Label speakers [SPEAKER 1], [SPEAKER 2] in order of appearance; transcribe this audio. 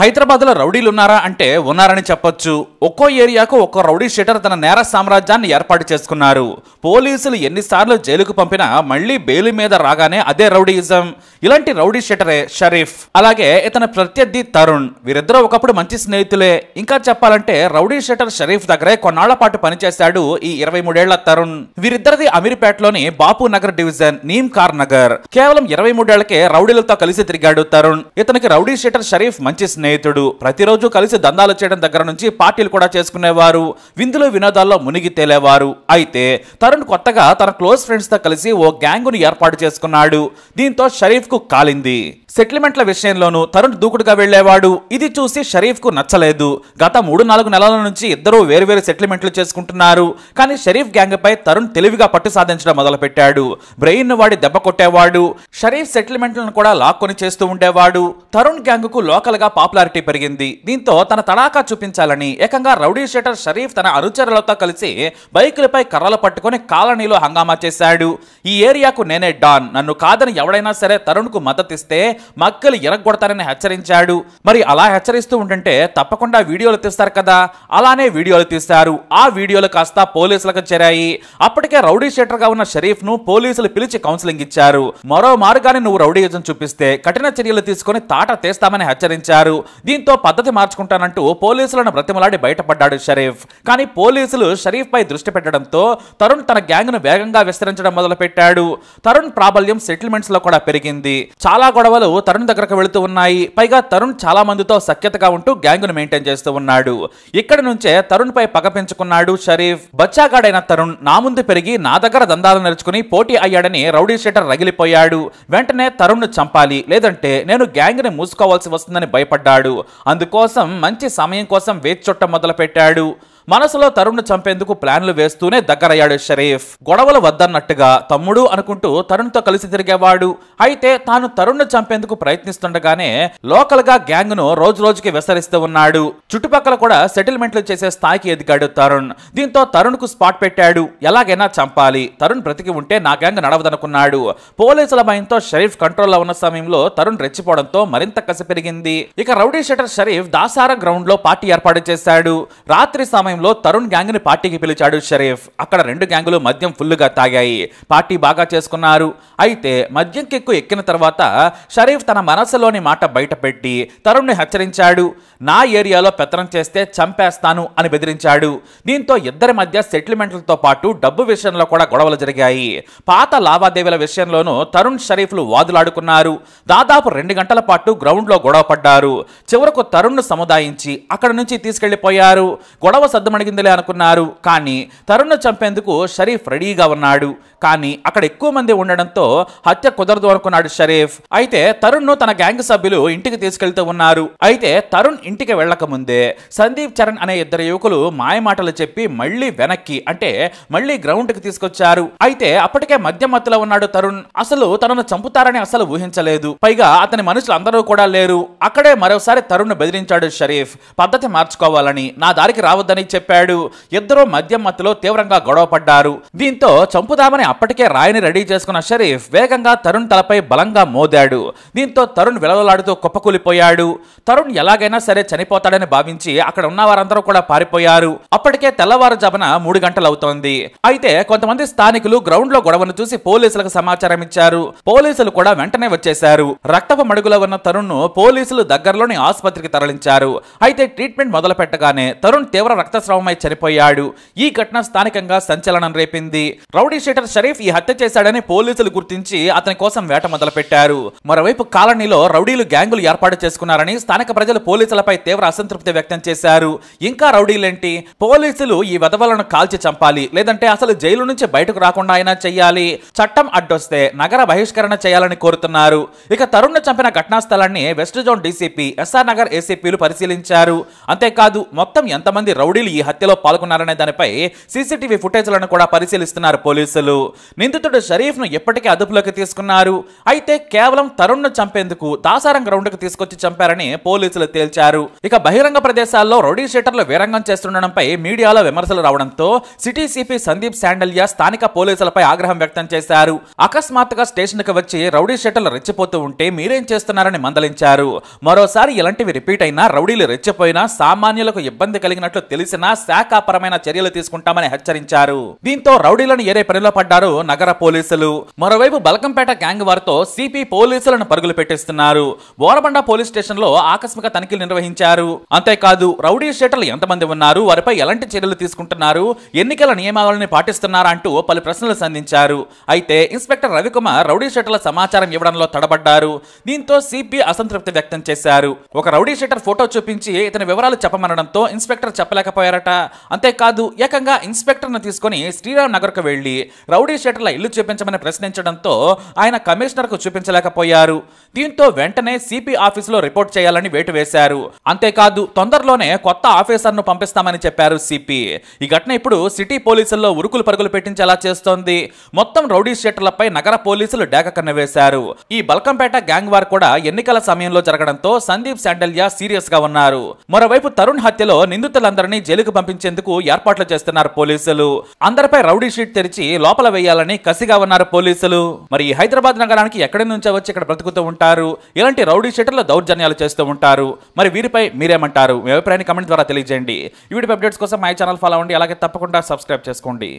[SPEAKER 1] హైదరాబాద్లో రౌడీలున్నారా అంటే ఉన్నారని చెప్పొచ్చు ఒక్కో ఏరియాకు ఒక్కో రౌడీ షీటర్ తన నేర సామ్రాజ్యాన్ని ఏర్పాటు చేసుకున్నారు పోలీసులు ఎన్నిసార్లు జైలుకు పంపినా మళ్లీ బెయిల్ మీద రాగానే అదే రౌడీయిజం ఇలాంటి రౌడీ షీటరే షరీఫ్ అలాగే ఇతని ప్రత్యర్థి తరుణ్ వీరిద్దరూ ఒకప్పుడు మంచి స్నేహితులే ఇంకా చెప్పాలంటే రౌడీ షీటర్ షరీఫ్ దగ్గరే కొన్నాళ్ల పాటు పనిచేశాడు ఈ ఇరవై మూడేళ్ల తరుణ్ వీరిద్దరిది అమీర్పేటలోని బాపు నగర్ డివిజన్ నీమ్ కార్ నగర్ కేవలం ఇరవై మూడేళ్లకే రౌడీలతో కలిసి తిరిగాడు తరుణ్ ఇతనికి రౌడీ షీటర్ షరీఫ్ మంచి స్నేహితుడు ప్రతిరోజు కలిసి దందాలు చేయడం దగ్గర నుంచి పార్టీలు కూడా చేసుకునేవారు విందులో వినోదాల్లో మునిగి తేలేవారు అయితే తరుణ్ కొత్తగా తన క్లోజ్ ఫ్రెండ్స్తో కలిసి ఓ గ్యాంగును ఏర్పాటు చేసుకున్నాడు దీంతో షరీఫ్కు కాలింది సెటిల్మెంట్ల విషయంలోనూ తరుణ్ దూకుడుగా వెళ్లేవాడు ఇది చూసి షరీఫ్కు నచ్చలేదు గత మూడు నాలుగు నెలల నుంచి ఇద్దరూ వేరువేరు సెటిల్మెంట్లు చేసుకుంటున్నారు కానీ షరీఫ్ గ్యాంగ్పై తరుణ్ తెలివిగా పట్టు సాధించడం మొదలుపెట్టాడు బ్రెయిన్ వాడి దెబ్బ కొట్టేవాడు షరీఫ్ సెటిల్మెంట్లను కూడా లాక్కొని చేస్తూ ఉండేవాడు తరుణ్ గ్యాంగ్కు లోకల్గా పాప పాపులారిటీ పెరిగింది దీంతో తన తడాకా చూపించాలని ఏకంగా రౌడీ షెటర్ షరీఫ్ తన అనుచరులతో కలిసి బైకులపై కర్రలు పట్టుకుని కాలనీలో హంగామా చేశాడు ఈ ఏరియాకు నేనే డాన్ నన్ను కాదని ఎవడైనా సరే తరుణ్ కు మద్దతిస్తే మక్కలు ఎరగొడతారని హెచ్చరించాడు మరి అలా హెచ్చరిస్తూ ఉంటుంటే తప్పకుండా వీడియోలు తీస్తారు కదా అలానే వీడియోలు తీశారు ఆ వీడియోలు కాస్త పోలీసులకు చేరాయి అప్పటికే రౌడీ గా ఉన్న షరీఫ్ను పోలీసులు పిలిచి కౌన్సిలింగ్ ఇచ్చారు మరో మారుగానే నువ్వు రౌడీయిజం చూపిస్తే కఠిన చర్యలు తీసుకుని తాట తీస్తామని హెచ్చరించారు దీంతో పద్ధతి మార్చుకుంటానంటూ పోలీసులను బ్రతిమలాడి బయటపడ్డాడు షరీఫ్ కానీ పోలీసులు షరీఫ్ పై దృష్టి పెట్టడంతో తరుణ్ తన గ్యాంగ్ ను వేగంగా విస్తరించడం మొదలుపెట్టాడు తరుణ్ ప్రాబల్యం లో కూడా పెరిగింది చాలా గొడవలు తరుణ్ దగ్గరకు వెళుతూ ఉన్నాయి పైగా తరుణ్ చాలా మందితో సఖ్యతగా ఉంటూ గ్యాంగ్ ను మెయింటైన్ చేస్తూ ఉన్నాడు ఇక్కడ నుంచే తరుణ్ పై పగ పెంచుకున్నాడు షరీఫ్ బచ్చాగాడైన తరుణ్ నా ముందు పెరిగి నా దగ్గర దందాలు నేర్చుకుని పోటీ అయ్యాడని రౌడీ షేటర్ రగిలిపోయాడు వెంటనే తరుణ్ ను చంపాలి లేదంటే నేను గ్యాంగ్ ని మూసుకోవాల్సి వస్తుందని భయపడ్డాడు ఉంటాడు అందుకోసం మంచి సమయం కోసం వేచి చుట్ట మొదలుపెట్టాడు మనసులో తరుణ్ చంపేందుకు ప్లాన్లు వేస్తూనే దగ్గరయ్యాడు షరీఫ్ గొడవలు వద్దన్నట్టుగా తమ్ముడు అనుకుంటూ తరుణ్తో కలిసి తిరిగేవాడు అయితే తాను తరుణ్ చంపేందుకు ప్రయత్నిస్తుండగానే లోకల్ గా గ్యాంగ్ ను రోజు రోజుకి విస్తరిస్తూ ఉన్నాడు చుట్టుపక్కల కూడా సెటిల్మెంట్లు చేసే స్థాయికి ఎదిగాడు తరుణ్ దీంతో తరుణ్ కు స్పాట్ పెట్టాడు ఎలాగైనా చంపాలి తరుణ్ బ్రతికి ఉంటే నా గ్యాంగ్ నడవదనుకున్నాడు పోలీసుల భయంతో షరీఫ్ కంట్రోల్లో ఉన్న సమయంలో తరుణ్ రెచ్చిపోవడంతో మరింత కసి పెరిగింది ఇక రౌడీ షటర్ షరీఫ్ దాసార గ్రౌండ్ లో పార్టీ ఏర్పాటు చేశాడు రాత్రి సమయం సమయంలో తరుణ్ గ్యాంగ్ని పార్టీకి పిలిచాడు షరీఫ్ అక్కడ రెండు గ్యాంగులు మద్యం ఫుల్గా తాగాయి పార్టీ బాగా చేసుకున్నారు అయితే మద్యం కెక్కు ఎక్కిన తర్వాత షరీఫ్ తన మనసులోని మాట బయటపెట్టి తరుణ్ని హెచ్చరించాడు నా ఏరియాలో పెత్తనం చేస్తే చంపేస్తాను అని బెదిరించాడు దీంతో ఇద్దరి మధ్య సెటిల్మెంట్లతో పాటు డబ్బు విషయంలో కూడా గొడవలు జరిగాయి పాత లావాదేవీల విషయంలోనూ తరుణ్ షరీఫ్లు వాదులాడుకున్నారు దాదాపు రెండు గంటల పాటు గ్రౌండ్లో గొడవ పడ్డారు చివరకు తరుణ్ను సముదాయించి అక్కడ నుంచి తీసుకెళ్లిపోయారు గొడవ అద్దమడిగిందిలే అనుకున్నారు కానీ తరుణ్ను చంపేందుకు షరీఫ్ రెడీగా ఉన్నాడు కానీ అక్కడ ఎక్కువ మంది ఉండడంతో హత్య కుదరదు అనుకున్నాడు షరీఫ్ అయితే తరుణ్ను తన గ్యాంగ్ సభ్యులు ఇంటికి తీసుకెళ్తూ ఉన్నారు అయితే తరుణ్ ఇంటికి వెళ్ళకముందే సందీప్ చరణ్ అనే ఇద్దరు యువకులు మాయమాటలు చెప్పి మళ్ళీ వెనక్కి అంటే మళ్ళీ కి తీసుకొచ్చారు అయితే అప్పటికే మధ్య మత్తులో ఉన్నాడు తరుణ్ అసలు తనను చంపుతారని అసలు ఊహించలేదు పైగా అతని మనుషులు అందరూ కూడా లేరు అక్కడే మరోసారి తరుణ్ బెదిరించాడు షరీఫ్ పద్ధతి మార్చుకోవాలని నా దారికి రావద్దని చెప్పాడు ఇద్దరూ మద్యం మత్తులో తీవ్రంగా గొడవ పడ్డారు దీంతో చంపుదామని అప్పటికే రాయిని రెడీ చేసుకున్న షరీఫ్ వేగంగా తరుణ్ తలపై బలంగా మోదాడు దీంతో తరుణ్ విలవలాడుతూ కుప్పకూలిపోయాడు తరుణ్ ఎలాగైనా సరే చనిపోతాడని భావించి అక్కడ ఉన్న వారందరూ కూడా పారిపోయారు అప్పటికే తెల్లవారుజామున మూడు గంటలవుతోంది అయితే కొంతమంది స్థానికులు గ్రౌండ్ లో గొడవను చూసి పోలీసులకు సమాచారం ఇచ్చారు పోలీసులు కూడా వెంటనే వచ్చేశారు రక్తపు మడుగులో ఉన్న తరుణ్ ను పోలీసులు దగ్గరలోని ఆసుపత్రికి తరలించారు అయితే ట్రీట్మెంట్ మొదలు పెట్టగానే తరుణ్ తీవ్ర రక్త రక్తస్రావమై చనిపోయాడు ఈ ఘటన స్థానికంగా సంచలనం రేపింది రౌడీ షీటర్ షరీఫ్ ఈ హత్య చేశాడని పోలీసులు గుర్తించి అతని కోసం వేట మొదలుపెట్టారు మరోవైపు కాలనీలో రౌడీలు గ్యాంగులు ఏర్పాటు చేసుకున్నారని స్థానిక ప్రజలు పోలీసులపై తీవ్ర అసంతృప్తి వ్యక్తం చేశారు ఇంకా రౌడీలేంటి పోలీసులు ఈ వెధవలను కాల్చి చంపాలి లేదంటే అసలు జైలు నుంచి బయటకు రాకుండా అయినా చెయ్యాలి చట్టం అడ్డొస్తే నగర బహిష్కరణ చేయాలని కోరుతున్నారు ఇక తరుణ్ చంపిన ఘటనా స్థలాన్ని west zone DCP SR Nagar ఏసీపీలు పరిశీలించారు అంతేకాదు మొత్తం ఎంతమంది రౌడీలు ఈ హత్యలో పాల్గొన్నారనే దానిపై సీసీటీవీ ఫుటేజ్లను కూడా పరిశీలిస్తున్నారు పోలీసులు నిందితుడు ను ఎప్పటికీ అదుపులోకి తీసుకున్నారు అయితే కేవలం తరుణ్ ను చంపేందుకు దాసారం కు తీసుకొచ్చి చంపారని పోలీసులు తేల్చారు ఇక బహిరంగ ప్రదేశాల్లో రౌడీ షీటర్లు వీరంగం చేస్తుండడంపై మీడియాలో విమర్శలు రావడంతో సిటీ సిపి సందీప్ శాండల్యా స్థానిక పోలీసులపై ఆగ్రహం వ్యక్తం చేశారు అకస్మాత్తుగా స్టేషన్ కు వచ్చి రౌడీ షీటర్లు రెచ్చిపోతూ ఉంటే మీరేం చేస్తున్నారని మందలించారు మరోసారి ఇలాంటివి రిపీట్ అయినా రౌడీలు రెచ్చిపోయినా సామాన్యులకు ఇబ్బంది కలిగినట్లు తెలిసిన చేసినా శాఖాపరమైన చర్యలు తీసుకుంటామని హెచ్చరించారు దీంతో రౌడీలను ఏరే పనిలో పడ్డారు నగర పోలీసులు మరోవైపు బలకంపేట గ్యాంగ్ వారితో సిపి పోలీసులను పరుగులు పెట్టిస్తున్నారు బోరబండ పోలీస్ స్టేషన్ లో ఆకస్మిక తనిఖీలు నిర్వహించారు అంతేకాదు రౌడీ షేటర్లు ఎంతమంది ఉన్నారు వారిపై ఎలాంటి చర్యలు తీసుకుంటున్నారు ఎన్నికల నియమావళిని పాటిస్తున్నారా అంటూ పలు ప్రశ్నలు సంధించారు అయితే ఇన్స్పెక్టర్ రవికుమార్ రౌడీ షేటర్ల సమాచారం ఇవ్వడంలో తడబడ్డారు దీంతో సిపి అసంతృప్తి వ్యక్తం చేశారు ఒక రౌడీ షేటర్ ఫోటో చూపించి ఇతని వివరాలు చెప్పమనడంతో ఇన్స్పెక్టర్ చెప్పలేకపోయారు పారిపోయారట అంతేకాదు ఏకంగా ఇన్స్పెక్టర్ను తీసుకుని శ్రీరామ్ నగర్కు వెళ్ళి రౌడీ షెటర్ల ఇల్లు చూపించమని ప్రశ్నించడంతో ఆయన కమిషనర్కు చూపించలేకపోయారు దీంతో వెంటనే సిపి ఆఫీసులో రిపోర్ట్ చేయాలని వేటు వేశారు అంతేకాదు తొందరలోనే కొత్త ఆఫీసర్ను పంపిస్తామని చెప్పారు సిపి ఈ ఘటన ఇప్పుడు సిటీ పోలీసుల్లో ఉరుకులు పరుగులు పెట్టించేలా చేస్తోంది మొత్తం రౌడీ షెటర్లపై నగర పోలీసులు డేక కన్నవేశారు ఈ బల్కంపేట గ్యాంగ్ వార్ కూడా ఎన్నికల సమయంలో జరగడంతో సందీప్ శాండల్య సీరియస్ గా ఉన్నారు మరోవైపు తరుణ్ హత్యలో నిందితులందరినీ జైలుకు పంపించేందుకు ఏర్పాట్లు చేస్తున్నారు పోలీసులు అందరిపై రౌడీ షీట్ తెరిచి లోపల వేయాలని కసిగా ఉన్నారు పోలీసులు మరి హైదరాబాద్ నగరానికి ఎక్కడి నుంచో వచ్చి ఇక్కడ బ్రతుకుతూ ఉంటారు ఇలాంటి రౌడీ షీటర్లు దౌర్జన్యాలు చేస్తూ ఉంటారు మరి వీరిపై మీరేమంటారు మీ అభిప్రాయాన్ని కమెంట్ ద్వారా తెలియజేయండి ఈ వీడియో అప్డేట్స్ కోసం మై ఛానల్ ఫాలో అవ్వండి అలాగే తప్పకుండా సబ్స్క్రైబ్ చేసుకోండి